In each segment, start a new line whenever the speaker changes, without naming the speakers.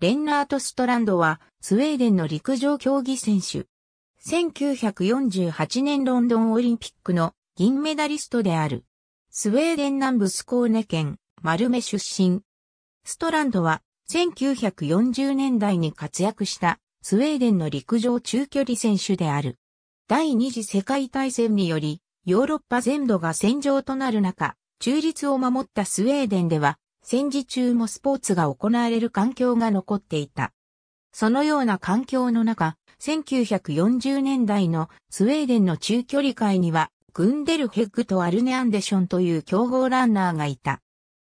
レンナート・ストランドは、スウェーデンの陸上競技選手。1948年ロンドンオリンピックの銀メダリストである。スウェーデン南部スコーネ県、マルメ出身。ストランドは、1940年代に活躍したスウェーデンの陸上中距離選手である。第二次世界大戦により、ヨーロッパ全土が戦場となる中、中立を守ったスウェーデンでは、戦時中もスポーツが行われる環境が残っていた。そのような環境の中、1940年代のスウェーデンの中距離界には、グンデルヘッグとアルネ・アンデションという競合ランナーがいた。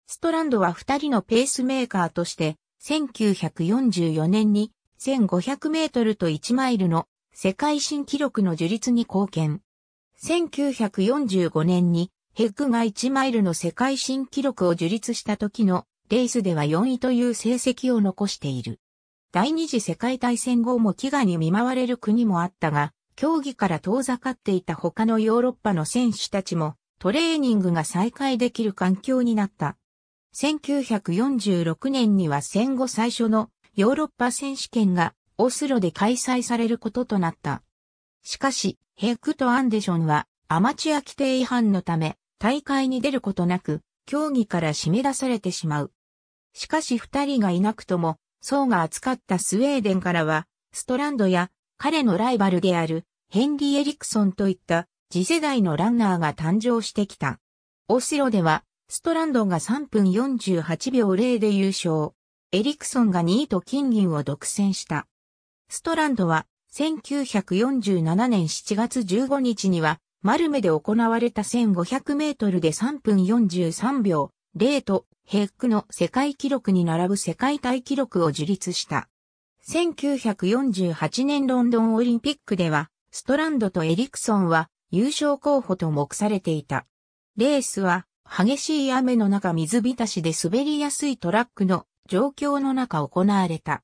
ストランドは二人のペースメーカーとして、1944年に1500メートルと1マイルの世界新記録の樹立に貢献。1945年にヘッグが1マイルの世界新記録を樹立した時のレースでは4位という成績を残している。第二次世界大戦後も飢餓に見舞われる国もあったが、競技から遠ざかっていた他のヨーロッパの選手たちもトレーニングが再開できる環境になった。1946年には戦後最初のヨーロッパ選手権がオスロで開催されることとなった。しかし、ヘッグとアンデションはアマチュア規定違反のため大会に出ることなく、競技から締め出されてしまう。しかし二人がいなくとも、層が扱ったスウェーデンからは、ストランドや彼のライバルであるヘンリー・エリクソンといった次世代のランナーが誕生してきた。オスロでは、ストランドが3分48秒0で優勝。エリクソンが2位と金銀を独占した。ストランドは1947年7月15日にはマルメで行われた1500メートルで3分43秒0とヘックの世界記録に並ぶ世界大記録を樹立した。1948年ロンドンオリンピックでは、ストランドとエリクソンは優勝候補と目されていた。レースは激しい雨の中水浸しで滑りやすいトラックの状況の中行われた。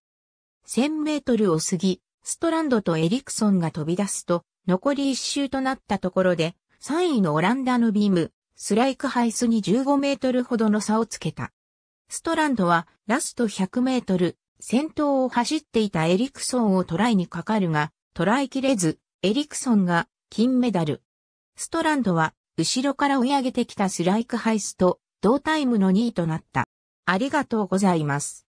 1000メートルを過ぎ、ストランドとエリクソンが飛び出すと、残り1周となったところで、3位のオランダのビーム、スライクハイスに15メートルほどの差をつけた。ストランドはラスト100メートル、先頭を走っていたエリクソンをトライにかかるが、トライ切れず、エリクソンが金メダル。ストランドは後ろから追い上げてきたスライクハイスと同タイムの2位となった。ありがとうございます。